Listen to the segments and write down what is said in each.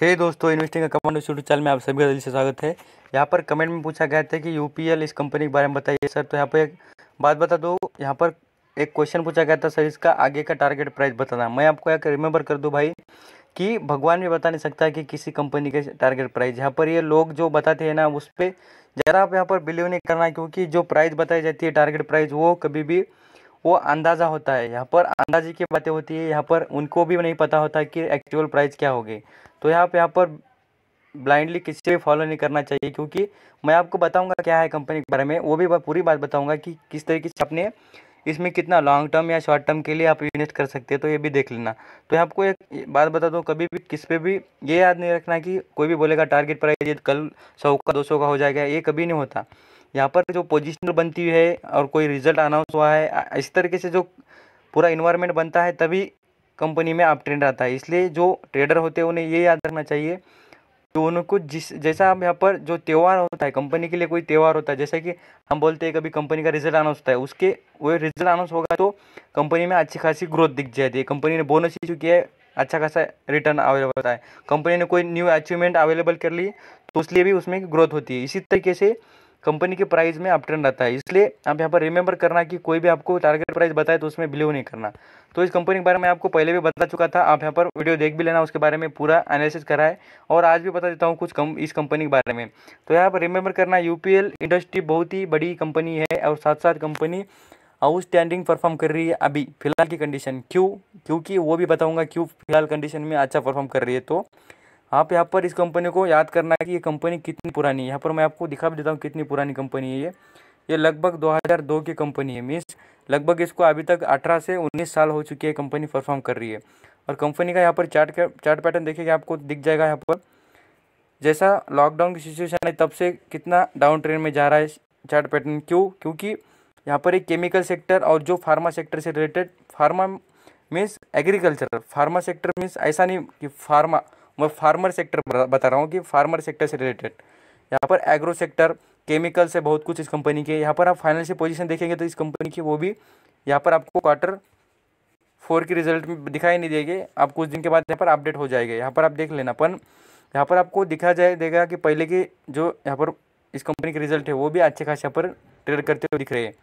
हे hey दोस्तों investing का command YouTube channel में आप सभी का दिल से स्वागत है यहाँ पर कमेंट में पूछा गया था कि यू इस कंपनी के बारे में बताइए सर तो यहाँ पर एक बात बता दो यहाँ पर एक क्वेश्चन पूछा गया था सर इसका आगे का टारगेट प्राइस बताना मैं आपको एक रिमेंबर कर दूँ भाई कि भगवान भी बता नहीं सकता कि किसी कंपनी के टारगेट प्राइस यहाँ पर ये लोग जो बताते हैं ना उस पर ज़्यादा आप यहाँ पर बिलीव नहीं करना क्योंकि जो प्राइस बताई जाती है टारगेट प्राइस वो कभी भी वो अंदाज़ा होता है यहाँ पर अंदाजे की बातें होती है यहाँ पर उनको भी नहीं पता होता कि एक्चुअल प्राइस क्या होगी तो यहाँ पे यहाँ पर ब्लाइंडली किसी भी फॉलो नहीं करना चाहिए क्योंकि मैं आपको बताऊंगा क्या है कंपनी के बारे में वो भी पूरी बात बताऊंगा कि किस तरीके से अपने इसमें कितना लॉन्ग टर्म या शॉर्ट टर्म के लिए आप इन्वेस्ट कर सकते हैं तो ये भी देख लेना तो आपको एक बात बता दूँ कभी भी किस पे भी ये याद नहीं रखना कि कोई भी बोलेगा टारगेट प्राइस ये कल सौ का दो सौ का हो जाएगा ये कभी नहीं होता यहाँ पर जो पोजिशनल बनती है और कोई रिजल्ट अनाउंस हुआ है इस तरीके से जो पूरा इन्वायरमेंट बनता है तभी कंपनी में आप ट्रेंड आता है इसलिए जो ट्रेडर होते हैं उन्हें ये याद रखना चाहिए तो उनको जिस जैसा हम यहाँ पर जो त्यौहार होता है कंपनी के लिए कोई त्यौहार होता है जैसे कि हम बोलते हैं कभी कंपनी का रिजल्ट अनाउंस होता है उसके वो रिजल्ट अनाउंस होगा तो कंपनी में अच्छी खासी ग्रोथ दिख जाती है कंपनी ने बोनस इशू किया है अच्छा खासा रिटर्न अवेलेबल होता है कंपनी ने कोई न्यू अचीवमेंट अवेलेबल कर ली तो उसलिए भी उसमें ग्रोथ होती है इसी तरीके से कंपनी के प्राइस में अप ट्रेंड रहता है इसलिए आप यहाँ पर रिमेंबर करना कि कोई भी आपको टारगेट प्राइस बताए तो उसमें बिलीव नहीं करना तो इस कंपनी के बारे में आपको पहले भी बता चुका था आप यहाँ पर वीडियो देख भी लेना उसके बारे में पूरा एनालिसिस करा है और आज भी बता देता हूँ कुछ कम इस कंपनी के बारे में तो यहाँ पर रिमेंबर करना यू इंडस्ट्री बहुत ही बड़ी कंपनी है और साथ साथ कंपनी आउटस्टैंडिंग परफॉर्म कर रही है अभी फिलहाल की कंडीशन क्यों क्योंकि वो भी बताऊँगा क्यों फिलहाल कंडीशन में अच्छा परफॉर्म कर रही है तो आप यहाँ पर इस कंपनी को याद करना है कि ये कंपनी कितनी पुरानी है यहाँ पर मैं आपको दिखा भी देता हूँ कितनी पुरानी कंपनी है ये ये लगभग 2002 की कंपनी है मीन्स लगभग इसको अभी तक 18 से 19 साल हो चुकी है कंपनी परफॉर्म कर रही है और कंपनी का यहाँ पर चार्ट चार्ट पैटर्न देखिए आपको दिख जाएगा यहाँ पर जैसा लॉकडाउन की सिचुएशन है तब से कितना डाउन ट्रेन में जा रहा है चार्ट पैटर्न क्यों क्योंकि यहाँ पर एक केमिकल सेक्टर और जो फार्मा सेक्टर से related pharma means agriculture pharma sector means ऐसा नहीं कि फार्मा मैं फार्मर सेक्टर बता रहा हूँ कि फार्मर सेक्टर से रिलेटेड यहाँ पर एग्रो सेक्टर केमिकल से बहुत कुछ इस कंपनी के यहाँ पर आप फाइनेंशियल पोजीशन देखेंगे तो इस कंपनी की वो भी यहाँ पर आपको क्वार्टर फोर की रिजल्ट में दिखाई नहीं देगी आप कुछ दिन के बाद यहाँ पर अपडेट हो जाएगा यहाँ पर आप देख लेना पर यहाँ पर आपको दिखा जाए देगा कि पहले की जो यहाँ पर इस कंपनी के रिजल्ट है वो भी अच्छे खास यहाँ पर ट्रेड करते हुए दिख रहे हैं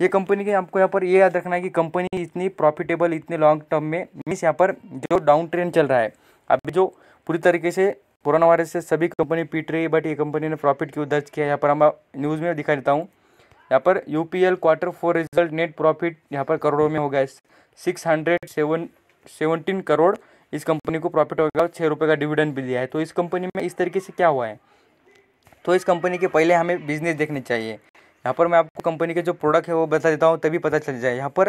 ये कंपनी के आपको यहाँ पर ये याद रखना है कि कंपनी इतनी प्रॉफिटेबल इतने लॉन्ग टर्म में मीन्स यहाँ पर जो डाउन ट्रेंड चल रहा है अभी जो पूरी तरीके से कोरोना वायरस से सभी कंपनी पीट रही है बट ये कंपनी ने प्रॉफिट क्यों दर्ज किया यहाँ पर हम न्यूज़ में दिखा देता हूँ यहाँ पर U P L quarter four result net profit यहाँ पर करोड़ों में हो गया six hundred seven seventeen crore इस कंपनी को प्रॉफिट होगा छः रुपये का डिविडेंड भी दिया है तो इस कंपनी में इस तरीके से क्या हुआ है तो इस कंपनी के पहले हमें बिजनेस देखने चाहिए यहाँ पर मैं आपको कंपनी के जो प्रोडक्ट है वो बता देता हूँ तभी पता चल जाए यहाँ पर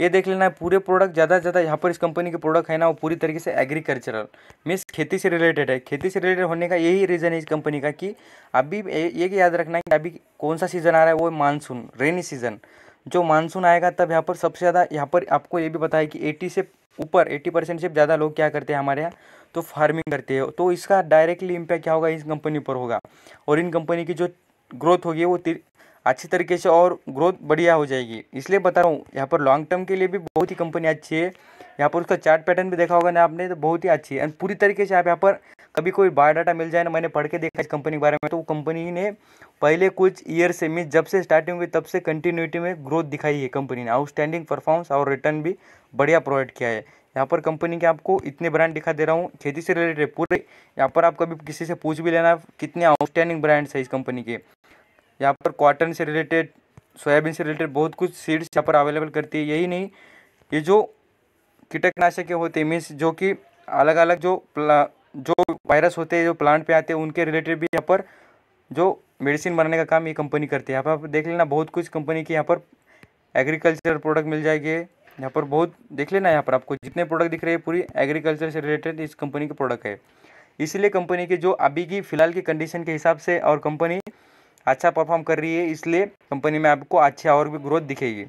ये देख लेना है पूरे प्रोडक्ट ज़्यादा से ज़्यादा यहाँ पर इस कंपनी के प्रोडक्ट है ना वो पूरी तरीके से एग्रीकल्चरल मीन्स खेती से रिलेटेड है खेती से रिलेटेड होने का यही रीज़न है इस कंपनी का कि अभी ये याद रखना है कि अभी कौन सा सीज़न आ रहा है वो मानसून रेनी सीज़न जो मानसून आएगा तब यहाँ पर सबसे ज़्यादा यहाँ पर आपको ये भी पता है कि एटी से ऊपर एट्टी परसेंट से ज़्यादा लोग क्या करते हैं हमारे यहाँ तो फार्मिंग करते हैं तो इसका डायरेक्टली इम्पैक्ट क्या होगा इस कंपनी पर होगा और इन कंपनी की जो ग्रोथ होगी वो अच्छी तरीके से और ग्रोथ बढ़िया हो जाएगी इसलिए बता रहा हूँ यहाँ पर लॉन्ग टर्म के लिए भी बहुत ही कंपनी अच्छी है यहाँ पर उसका चार्ट पैटर्न भी देखा होगा ना आपने तो बहुत ही अच्छी है एंड पूरी तरीके से आप यहाँ पर कभी कोई बायोडाटा मिल जाए ना मैंने पढ़ के देखा इस कंपनी के बारे में तो वो कंपनी ने पहले कुछ ईयर से मीन जब से स्टार्टिंग हुई तब से कंटिन्यूटी में ग्रोथ दिखाई है कंपनी ने आउटस्टैंडिंग परफॉर्मेंस और रिटर्न भी बढ़िया प्रोवाइड किया है यहाँ पर कंपनी के आपको इतने ब्रांड दिखा दे रहा हूँ खेती से रिलेटेड पूरे यहाँ पर आप कभी किसी से पूछ भी लेना कितने आउटस्टैंडिंग ब्रांड्स है इस कंपनी के यहाँ पर कॉटन से रिलेटेड सोयाबीन से रिलेटेड बहुत कुछ सीड्स यहाँ पर अवेलेबल करती है यही नहीं ये जो कीटकनाशक होते हैं मीन्स जो कि अलग अलग जो जो वायरस होते हैं जो प्लांट पे आते हैं उनके रिलेटेड भी यहाँ पर जो मेडिसिन बनाने का काम ये कंपनी करती है यहाँ पर देख लेना बहुत कुछ कंपनी की यहाँ पर एग्रीकल्चर प्रोडक्ट मिल जाएंगे यहाँ पर बहुत देख लेना यहाँ पर आपको जितने प्रोडक्ट दिख रहे हैं पूरी एग्रीकल्चर से रिलेटेड इस कंपनी के प्रोडक्ट है इसीलिए कंपनी के जो अभी की फ़िलहाल की कंडीशन के हिसाब से और कंपनी अच्छा परफॉर्म कर रही है इसलिए कंपनी में आपको अच्छी और भी ग्रोथ दिखेगी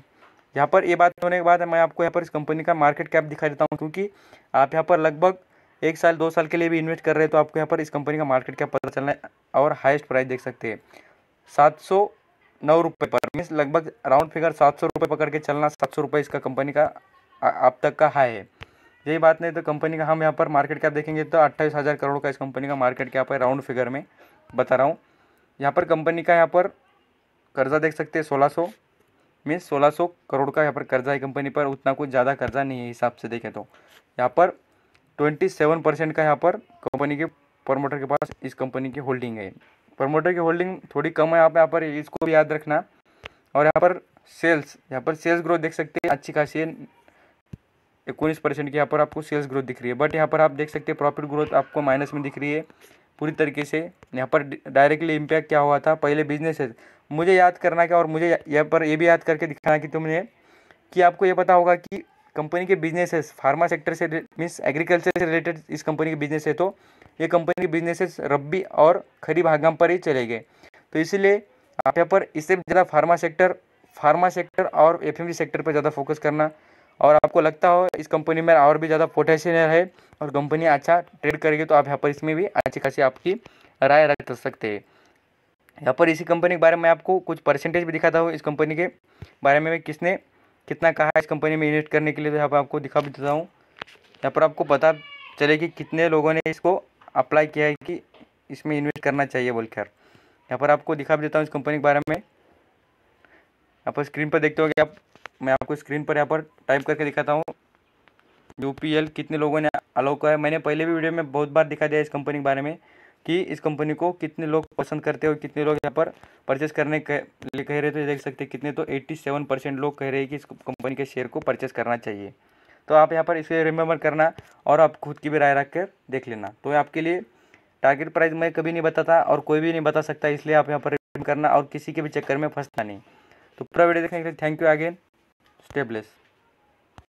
यहाँ पर ये बात होने के बाद मैं आपको यहाँ पर इस कंपनी का मार्केट कैप दिखा देता हूँ क्योंकि आप यहाँ पर लगभग एक साल दो साल के लिए भी इन्वेस्ट कर रहे हैं तो आपको यहाँ पर इस कंपनी का मार्केट कैप पता चलना है और हाइस्ट प्राइस देख सकते हैं सात सौ नौ रुपये पर मीन्स लगभग राउंड फिगर सात सौ रुपये पकड़ के चलना सात सौ रुपये इसका कंपनी का अब तक का हाई है यही बात नहीं तो कंपनी का हम यहाँ पर मार्केट कैप देखेंगे तो अट्ठाईस हज़ार करोड़ का इस कंपनी का मार्केट कैप है राउंड फिगर में बता रहा हूँ यहाँ पर कंपनी का यहाँ पर कर्जा देख सकते हैं सोलह सौ मीन्स सोलह सौ करोड़ का यहाँ पर कर्जा है कंपनी पर उतना कुछ ज़्यादा कर्जा नहीं है हिसाब से देखें तो यहाँ पर ट्वेंटी सेवन परसेंट का यहाँ पर कंपनी के प्रमोटर के पास इस कंपनी की होल्डिंग है प्रमोटर की होल्डिंग थोड़ी कम है आप यहाँ पर इसको भी याद रखना और यहाँ पर सेल्स यहाँ पर सेल्स ग्रोथ देख सकते हैं अच्छी खासी है इक्कीस परसेंट की यहाँ पर आपको सेल्स ग्रोथ दिख रही है बट यहाँ पर आप देख सकते हैं प्रॉफिट ग्रोथ आपको माइनस में दिख रही है पूरी तरीके से यहाँ पर डायरेक्टली इम्पैक्ट क्या हुआ था पहले बिजनेसेस मुझे याद करना क्या और मुझे यहाँ पर ये भी याद करके दिखाना कि तुमने कि आपको ये पता होगा कि कंपनी के बिजनेसेस फार्मा सेक्टर से मीन्स एग्रीकल्चर से रिलेटेड इस कंपनी के बिजनेस है तो ये कंपनी के बिजनेसेस रब्बी और खरीब हंगाम पर ही चले गए तो इसीलिए आप यहाँ पर इससे ज़्यादा फार्मा सेक्टर फार्मा सेक्टर और एफ सेक्टर पर ज़्यादा फोकस करना और आपको लगता हो इस कंपनी में और भी ज़्यादा पोटेंशियल है और कंपनी अच्छा ट्रेड करेगी तो आप यहाँ पर इसमें भी अच्छी खासी आपकी राय रख सकते हैं यहाँ पर इसी कंपनी के बारे में आपको कुछ परसेंटेज भी दिखाता हूँ इस कंपनी के बारे में किसने कितना कहा इस कंपनी में इन्वेस्ट करने के लिए तो यहाँ पर आपको दिखा भी देता हूँ यहाँ पर आपको पता चले कि कितने लोगों ने इसको अप्लाई किया है कि इसमें इन्वेस्ट करना चाहिए बोलकर यहाँ पर आपको दिखा भी देता हूँ इस कंपनी के बारे में यहाँ पर स्क्रीन पर देखते हो कि आप मैं आपको स्क्रीन पर यहाँ पर टाइप करके दिखाता हूँ यू कितने लोगों ने अलाउ किया है मैंने पहले भी वीडियो में बहुत बार दिखा दिया इस कंपनी के बारे में कि इस कंपनी को कितने लोग पसंद करते हो कितने लोग यहाँ पर परचेस करने के कह रहे थे देख सकते हैं कितने तो 87 परसेंट लोग कह रहे हैं कि इस कंपनी के शेयर को परचेस करना चाहिए तो आप यहाँ पर इसे रिमेंबर करना और आप खुद की भी राय रख कर देख लेना तो आपके लिए टारगेट प्राइस मैं कभी नहीं बताता और कोई भी नहीं बता सकता इसलिए आप यहाँ पर करना और किसी के भी चक्कर में फंसना नहीं तो पूरा वीडियो देखने के लिए थैंक यू अगेन stateless